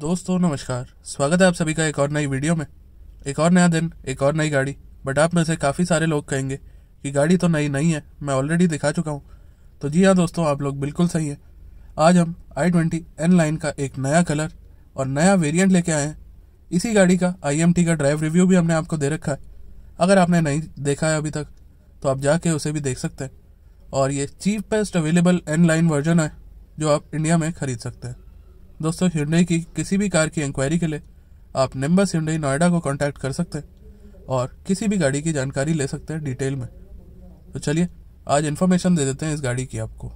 दोस्तों नमस्कार स्वागत है आप सभी का एक और नई वीडियो में एक और नया दिन एक और नई गाड़ी बट आप में से काफ़ी सारे लोग कहेंगे कि गाड़ी तो नई नहीं है मैं ऑलरेडी दिखा चुका हूँ तो जी हाँ दोस्तों आप लोग बिल्कुल सही हैं आज हम आई ट्वेंटी एन लाइन का एक नया कलर और नया वेरियंट लेके आए हैं इसी गाड़ी का आई एम टी का ड्राइव रिव्यू भी हमने आपको दे रखा है अगर आपने नहीं देखा है अभी तक तो आप जाके उसे भी देख सकते हैं और ये cheapest available N line version है जो आप इंडिया में खरीद सकते हैं दोस्तों हिंडई की किसी भी कार की इंक्वायरी के लिए आप निम्बस हिंडई नोएडा को कॉन्टैक्ट कर सकते हैं और किसी भी गाड़ी की जानकारी ले सकते हैं डिटेल में तो चलिए आज इन्फॉर्मेशन दे देते हैं इस गाड़ी की आपको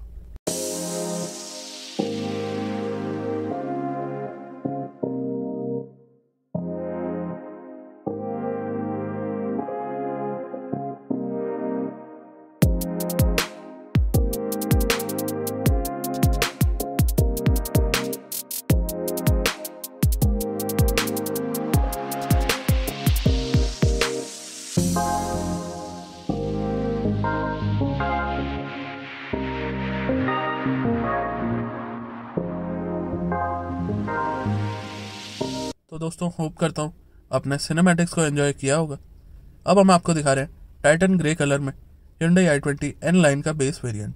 तो दोस्तों होप करता हूँ आपने सिनेमैटिक्स को एंजॉय किया होगा अब हम आपको दिखा रहे हैं टाइटन ग्रे कलर में Hyundai I twenty N line का बेस वेरिएंट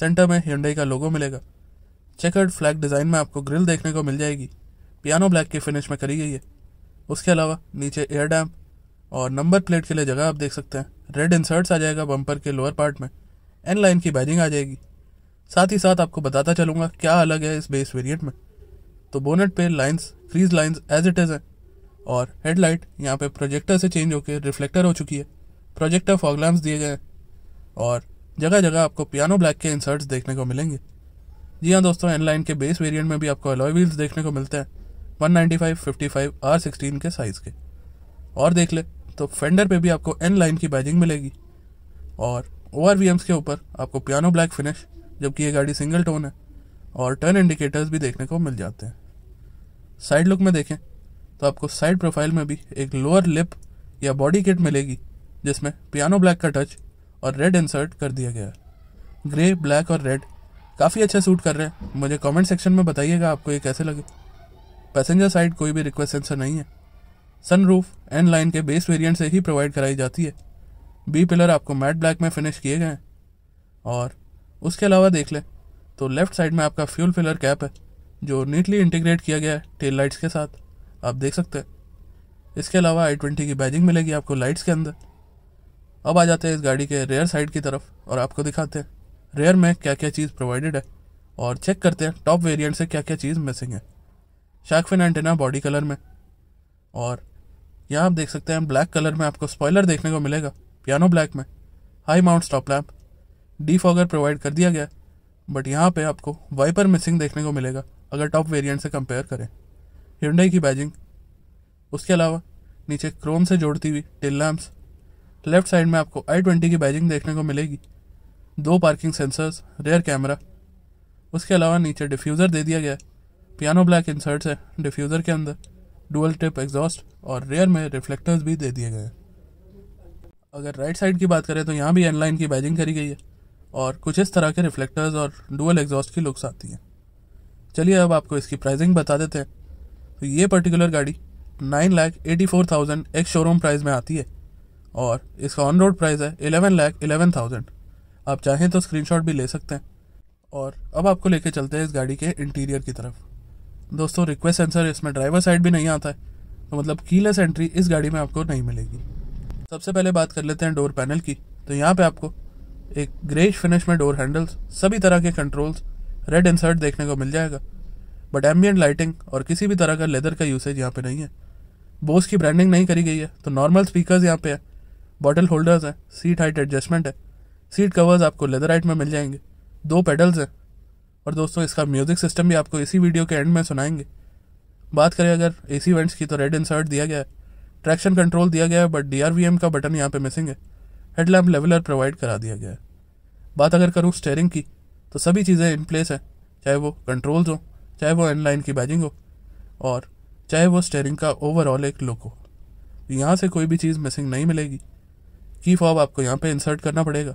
सेंटर में हिंडई का लोगो मिलेगा चेकर्ड फ्लैग डिज़ाइन में आपको ग्रिल देखने को मिल जाएगी पियानो ब्लैक की फिनिश में करी गई है उसके अलावा नीचे एयर डैम और नंबर प्लेट के लिए जगह आप देख सकते हैं रेड इंसर्ट्स आ जाएगा बम्पर के लोअर पार्ट में एन लाइन की बैजिंग आ जाएगी साथ ही साथ आपको बताता चलूँगा क्या अलग है इस बेस वेरिएंट में तो बोनेट पे लाइंस फ्रीज लाइंस एज इट इज़ है और हेडलाइट यहाँ पे प्रोजेक्टर से चेंज होकर रिफ्लेक्टर हो चुकी है प्रोजेक्टर फॉगलैम्स दिए गए हैं और जगह जगह आपको पियानो ब्लैक के इंसर्ट्स देखने को मिलेंगे जी हाँ दोस्तों एन लाइन के बेस वेरिएंट में भी आपको अलॉय व्हील्स देखने को मिलते हैं 195, 55, R16 के साइज़ के और देख ले तो फेंडर पे भी आपको एन लाइन की बैजिंग मिलेगी और ओ आर वी एम्स के ऊपर आपको पियानो ब्लैक फिनिश जबकि ये गाड़ी सिंगल टोन है और टर्न इंडिकेटर्स भी देखने को मिल जाते हैं साइड लुक में देखें तो आपको साइड प्रोफाइल में भी एक लोअर लिप या बॉडी किट मिलेगी जिसमें पियानो ब्लैक का टच और रेड इंसर्ट कर दिया गया है ग्रे ब्लैक और रेड काफ़ी अच्छा सूट कर रहे हैं मुझे कमेंट सेक्शन में बताइएगा आपको ये कैसे लगे पैसेंजर साइड कोई भी रिक्वेस्ट सेंसर नहीं है सनरूफ एन लाइन के बेस वेरिएंट से ही प्रोवाइड कराई जाती है बी पिलर आपको मैट ब्लैक में फिनिश किए गए हैं और उसके अलावा देख लें तो लेफ्ट साइड में आपका फ्यूल फिलर कैप है जो नीटली इंटीग्रेट किया गया है टेल लाइट्स के साथ आप देख सकते हैं इसके अलावा आई ट्वेंटी की बैजिंग मिलेगी आपको लाइट्स के अंदर अब आ जाते हैं इस गाड़ी के रेयर साइड की तरफ और आपको दिखाते हैं रेयर में क्या क्या चीज़ प्रोवाइडेड है और चेक करते हैं टॉप वेरियंट से क्या क्या चीज़ मिसिंग है शाकफिन एंटेना बॉडी कलर में और यहाँ आप देख सकते हैं ब्लैक कलर में आपको स्पॉयलर देखने को मिलेगा पियानो ब्लैक में high mount stop lamp defogger provide कर दिया गया बट यहाँ पे आपको वाइपर मिसिंग देखने को मिलेगा अगर टॉप वेरिएंट से कंपेयर करें हिंडई की बैजिंग उसके अलावा नीचे क्रोम से जोड़ती हुई टिल लैम्प्स लेफ्ट साइड में आपको आई ट्वेंटी की बैजिंग देखने को मिलेगी दो पार्किंग सेंसर्स रेयर कैमरा उसके अलावा नीचे डिफ्यूज़र दे दिया गया पियानो ब्लैक इंसर्ट्स है डिफ्यूज़र के अंदर डुअल टिप एग्जॉस्ट और रेयर में रिफ्लेक्टर्स भी दे दिए गए हैं अगर राइट साइड की बात करें तो यहाँ भी एनलाइन की बैजिंग करी गई है और कुछ इस तरह के रिफ्लेक्टर्स और डुअल एग्जॉस्ट की लुक्स आती हैं चलिए अब आपको इसकी प्राइसिंग बता देते हैं तो ये पर्टिकुलर गाड़ी nine lakh eighty four thousand एक शोरूम प्राइस में आती है और इसका ऑन रोड प्राइस है एलेवन लाख एलेवन थाउजेंड आप चाहें तो स्क्रीनशॉट भी ले सकते हैं और अब आपको लेके चलते हैं इस गाड़ी के इंटीरियर की तरफ दोस्तों रिक्वेस्ट सेंसर इसमें ड्राइवर साइड भी नहीं आता है तो मतलब कीलेस एंट्री इस गाड़ी में आपको नहीं मिलेगी सबसे पहले बात कर लेते हैं डोर पैनल की तो यहाँ पे आपको एक ग्रेश फिनिश में डोर हैंडल्स सभी तरह के कंट्रोल्स रेड इंसर्ट देखने को मिल जाएगा बट एम्बियंट लाइटिंग और किसी भी तरह का लेदर का यूसेज यहाँ पे नहीं है बोस की ब्रांडिंग नहीं करी गई है तो नॉर्मल स्पीकर्स यहाँ पे है बॉटल होल्डर्स हैं सीट हाइट एडजस्टमेंट है सीट कवर्स आपको लेदर हाइट में मिल जाएंगे दो पेडल्स हैं और दोस्तों इसका म्यूज़िक सिस्टम भी आपको इसी वीडियो के एंड में सुनाएंगे बात करें अगर ए सी वेंट्स की तो रेड इंसर्ट दिया गया है ट्रैक्शन कंट्रोल दिया गया है बट डी का बटन यहाँ पर मिसिंग है हेडलैम्प लेवलर प्रोवाइड करा दिया गया है बात अगर करूँ स्टेयरिंग की तो सभी चीज़ें इन प्लेस हैं चाहे वो कंट्रोल्स हो चाहे वो एन लाइन की बैजिंग हो और चाहे वो स्टेयरिंग का ओवरऑल एक लुक हो यहाँ से कोई भी चीज़ मिसिंग नहीं मिलेगी की फॉब आपको यहाँ पे इंसर्ट करना पड़ेगा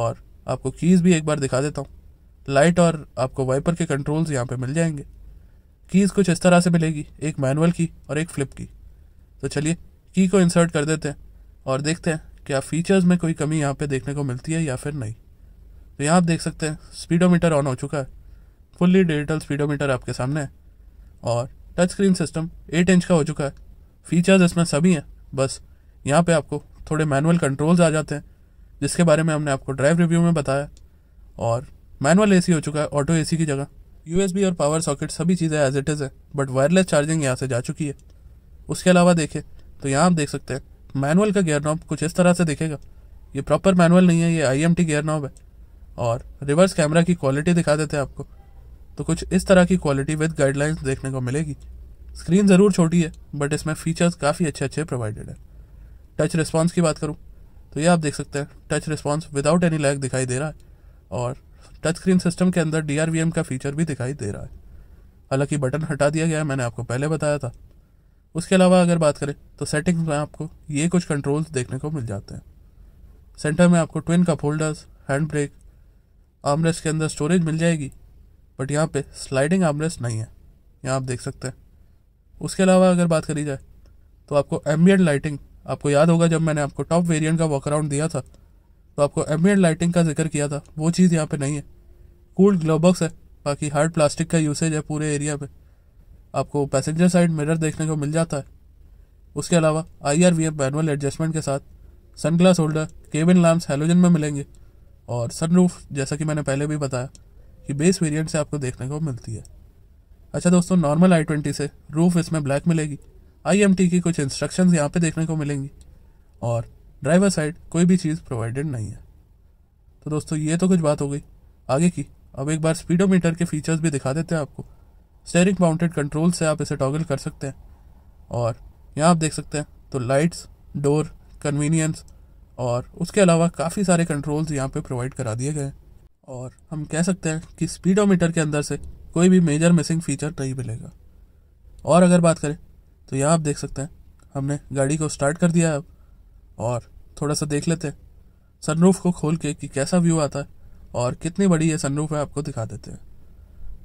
और आपको कीज़ भी एक बार दिखा देता हूँ लाइट और आपको वाइपर के कंट्रोल्स यहाँ पे मिल जाएंगे कीज़ कुछ इस तरह से मिलेगी एक मैनुअल की और एक फ्लिप की तो चलिए की को इंसर्ट कर देते हैं और देखते हैं क्या फीचर्स में कोई कमी यहाँ पे देखने को मिलती है या फिर नहीं तो यहाँ आप देख सकते हैं स्पीडोमीटर ऑन हो चुका है फुल्ली डिजिटल स्पीडोमीटर आपके सामने है और touch screen system eight inch का हो चुका है फीचर्स इसमें सभी हैं बस यहाँ पे आपको थोड़े मैनुअल कंट्रोल्स आ जाते हैं जिसके बारे में हमने आपको ड्राइव रिव्यू में बताया और मैनुअल एसी हो चुका है ऑटो एसी की जगह यूएसबी और पावर सॉकेट सभी चीज़ें एज इट इज़ है बट वायरलेस चार्जिंग यहाँ से जा चुकी है उसके अलावा देखें तो यहाँ आप देख सकते हैं मैनुअल का गेयर नॉब कुछ इस तरह से दिखेगा ये प्रॉपर मैनुअल नहीं है ये I M T gear knob है और रिवर्स कैमरा की क्वालिटी दिखा देते हैं आपको तो कुछ इस तरह की क्वालिटी विद गाइडलाइंस देखने को मिलेगी स्क्रीन ज़रूर छोटी है बट इसमें फीचर्स काफ़ी अच्छे अच्छे प्रोवाइडेड है टच रिस्पॉन्स की बात करूँ तो ये आप देख सकते हैं touch response without any lag दिखाई दे रहा है और टच स्क्रीन सिस्टम के अंदर डी का फीचर भी दिखाई दे रहा है हालांकि बटन हटा दिया गया है मैंने आपको पहले बताया था उसके अलावा अगर बात करें तो सेटिंग्स में आपको ये कुछ कंट्रोल्स देखने को मिल जाते हैं सेंटर में आपको twin cup holders hand brake armrest के अंदर स्टोरेज मिल जाएगी बट यहाँ पे स्लाइडिंग आमरेस नहीं है यहाँ आप देख सकते हैं उसके अलावा अगर बात करी जाए तो आपको एम्बियड लाइटिंग आपको याद होगा जब मैंने आपको टॉप वेरिएंट का वॉकराउंड दिया था तो आपको एमियड लाइटिंग का जिक्र किया था वो चीज़ यहाँ पे नहीं है कूल्ड ग्लोबॉक्स बॉक्स है बाकी हार्ड प्लास्टिक का यूसेज है पूरे एरिया में आपको पैसेंजर साइड मिरर देखने को मिल जाता है उसके अलावा I R V M manual adjustment के साथ sun glass holder cabin lamps halogen में मिलेंगे और सनरूफ जैसा कि मैंने पहले भी बताया कि बेस वेरिएंट से आपको देखने को मिलती है अच्छा दोस्तों नॉर्मल आई ट्वेंटी से रूफ इसमें ब्लैक मिलेगी आई एम टी की कुछ इंस्ट्रक्शंस यहाँ पे देखने को मिलेंगी और ड्राइवर साइड कोई भी चीज़ प्रोवाइडेड नहीं है तो दोस्तों ये तो कुछ बात हो गई आगे की अब एक बार स्पीडोमीटर के फीचर्स भी दिखा देते हैं आपको स्टेयरिंग माउंटेड कंट्रोल से आप इसे टॉगल कर सकते हैं और यहाँ आप देख सकते हैं तो लाइट्स डोर कन्वीनियंस और उसके अलावा काफ़ी सारे कंट्रोल्स यहाँ पे प्रोवाइड करा दिए गए हैं और हम कह सकते हैं कि स्पीडोमीटर के अंदर से कोई भी मेजर मिसिंग फीचर नहीं मिलेगा और अगर बात करें तो यहाँ आप देख सकते हैं हमने गाड़ी को स्टार्ट कर दिया है अब और थोड़ा सा देख लेते हैं सनरूफ को खोल के कि कैसा व्यू आता है और कितनी बड़ी ये सनरूफ है आपको दिखा देते हैं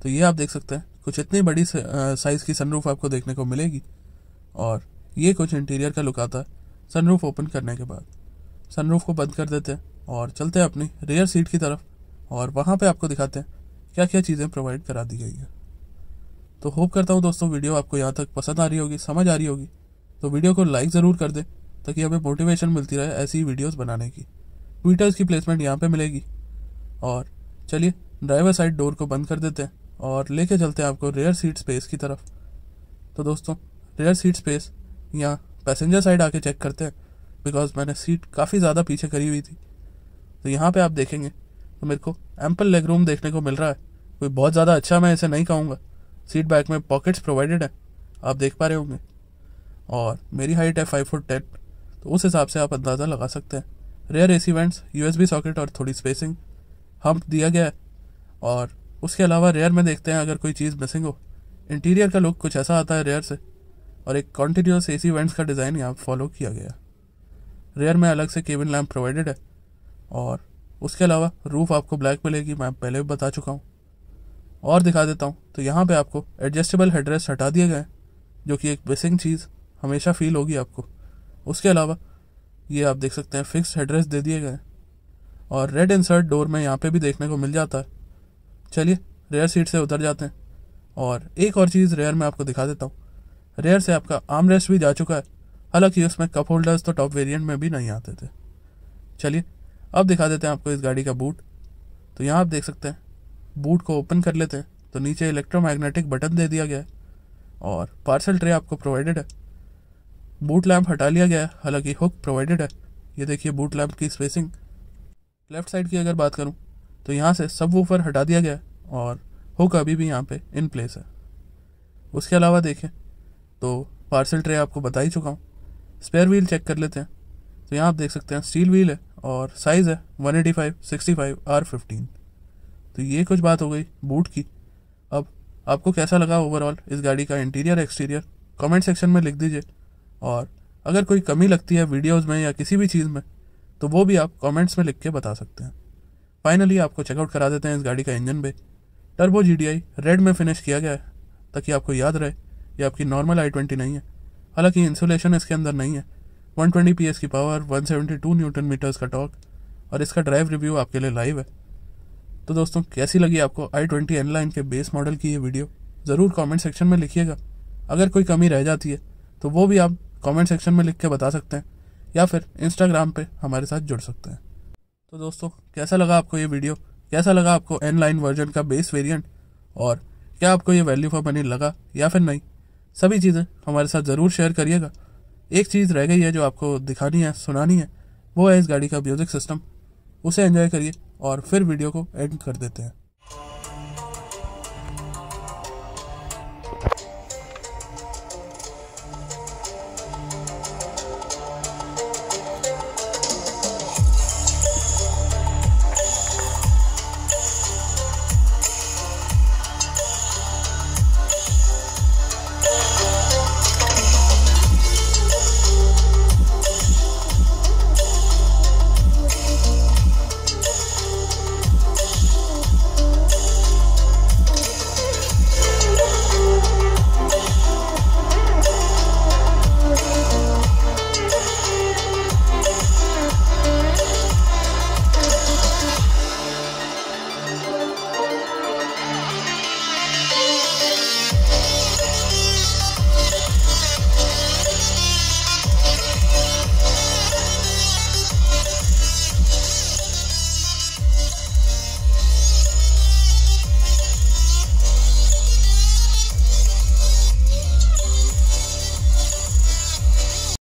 तो ये आप देख सकते हैं कुछ इतनी बड़ी साइज़ की सनरूफ आपको देखने को मिलेगी और ये कुछ इंटीरियर का लुक आता है सनरूफ ओपन करने के बाद सनरूफ को बंद कर देते हैं और चलते हैं अपनी रेयर सीट की तरफ और वहाँ पे आपको दिखाते हैं क्या क्या चीज़ें प्रोवाइड करा दी गई है तो होप करता हूँ दोस्तों वीडियो आपको यहाँ तक पसंद आ रही होगी समझ आ रही होगी तो वीडियो को लाइक ज़रूर कर दें ताकि हमें मोटिवेशन मिलती रहे ऐसी वीडियोस बनाने की ट्विटर्स की प्लेसमेंट यहाँ पे मिलेगी और चलिए ड्राइवर साइड डोर को बंद कर देते हैं और लेके चलते हैं आपको रेयर सीट स्पेस की तरफ तो दोस्तों रेयर सीट स्पेस यहाँ पैसेंजर साइड आके चेक करते हैं बिकॉज मैंने सीट काफ़ी ज़्यादा पीछे करी हुई थी तो यहाँ पे आप देखेंगे तो मेरे को एम्पल लेग रूम देखने को मिल रहा है कोई बहुत ज़्यादा अच्छा मैं इसे नहीं कहूँगा सीट बैक में पॉकेट्स प्रोवाइडेड हैं आप देख पा रहे होंगे और मेरी हाइट है फाइव फुट टेन तो उस हिसाब से आप अंदाज़ा लगा सकते हैं rear AC vents U socket और थोड़ी स्पेसिंग हम्प दिया गया है और उसके अलावा रेयर में देखते हैं अगर कोई चीज़ मिसिंग हो इंटीरियर का लुक कुछ ऐसा आता है रेयर से और एक कॉन्टीन्यूस एसी वेंट्स का डिज़ाइन यहाँ फॉलो किया गया रेयर में अलग से केबिन लैम्प प्रोवाइडेड है और उसके अलावा रूफ आपको ब्लैक मिलेगी मैं पहले भी बता चुका हूँ और दिखा देता हूँ तो यहाँ पे आपको एडजस्टेबल हेडरेस्ट हटा दिए गए जो कि एक मिसिंग चीज़ हमेशा फील होगी आपको उसके अलावा ये आप देख सकते हैं फिक्स एड्रेस दे दिए गए और रेड इंसर्ट डोर में यहाँ पे भी देखने को मिल जाता है चलिए रेयर सीट से उतर जाते हैं और एक और चीज़ रेयर में आपको दिखा देता हूँ रेयर से आपका आर्म रेस्ट भी जा चुका है हालांकि उसमें कप होल्डर्स तो टॉप वेरिएंट में भी नहीं आते थे चलिए अब दिखा देते हैं आपको इस गाड़ी का बूट तो यहाँ आप देख सकते हैं बूट को ओपन कर लेते हैं तो नीचे इलेक्ट्रोमैग्नेटिक बटन दे दिया गया है और पार्सल ट्रे आपको प्रोवाइडेड है बूट लैम्प हटा लिया गया है हालांकि हुक प्रोवाइडेड है ये देखिए बूट लैम्प की स्पेसिंग लेफ्ट साइड की अगर बात करूँ तो यहाँ से सब वूफर हटा दिया गया है और हुक अभी भी यहाँ पे इन प्लेस है उसके अलावा देखें तो पार्सल ट्रे आपको बता ही चुका हूँ स्पेयर व्हील चेक कर लेते हैं तो यहाँ आप देख सकते हैं स्टील व्हील है और साइज़ है one eighty five sixty five R fifteen तो ये कुछ बात हो गई बूट की अब आपको कैसा लगा ओवरऑल इस गाड़ी का इंटीरियर एक्सटीरियर कमेंट सेक्शन में लिख दीजिए और अगर कोई कमी लगती है वीडियोस में या किसी भी चीज़ में तो वो भी आप कमेंट्स में लिख के बता सकते हैं फाइनली आपको चेकआउट करा देते हैं इस गाड़ी का इंजन भी टर्बो जी रेड में फिनिश किया गया है ताकि आपको याद रहे ये आपकी नॉर्मल आई ट्वेंटी नहीं है हालांकि इंसुलेशन इसके अंदर नहीं है 120 ट्वेंटी की पावर 172 न्यूटन मीटर्स का टॉक और इसका ड्राइव रिव्यू आपके लिए लाइव है तो दोस्तों कैसी लगी आपको आई ट्वेंटी एन लाइन के बेस मॉडल की ये वीडियो ज़रूर कमेंट सेक्शन में लिखिएगा अगर कोई कमी रह जाती है तो वो भी आप कमेंट सेक्शन में लिख के बता सकते हैं या फिर इंस्टाग्राम पे हमारे साथ जुड़ सकते हैं तो दोस्तों कैसा लगा आपको ये वीडियो कैसा लगा आपको एन लाइन वर्जन का बेस वेरिएंट और क्या आपको ये वैल्यू फॉर मनी लगा या फिर नहीं सभी चीज़ें हमारे साथ ज़रूर शेयर करिएगा एक चीज़ रह गई है जो आपको दिखानी है सुनानी है वो है इस गाड़ी का म्यूज़िक सिस्टम उसे एंजॉय करिए और फिर वीडियो को एंड कर देते हैं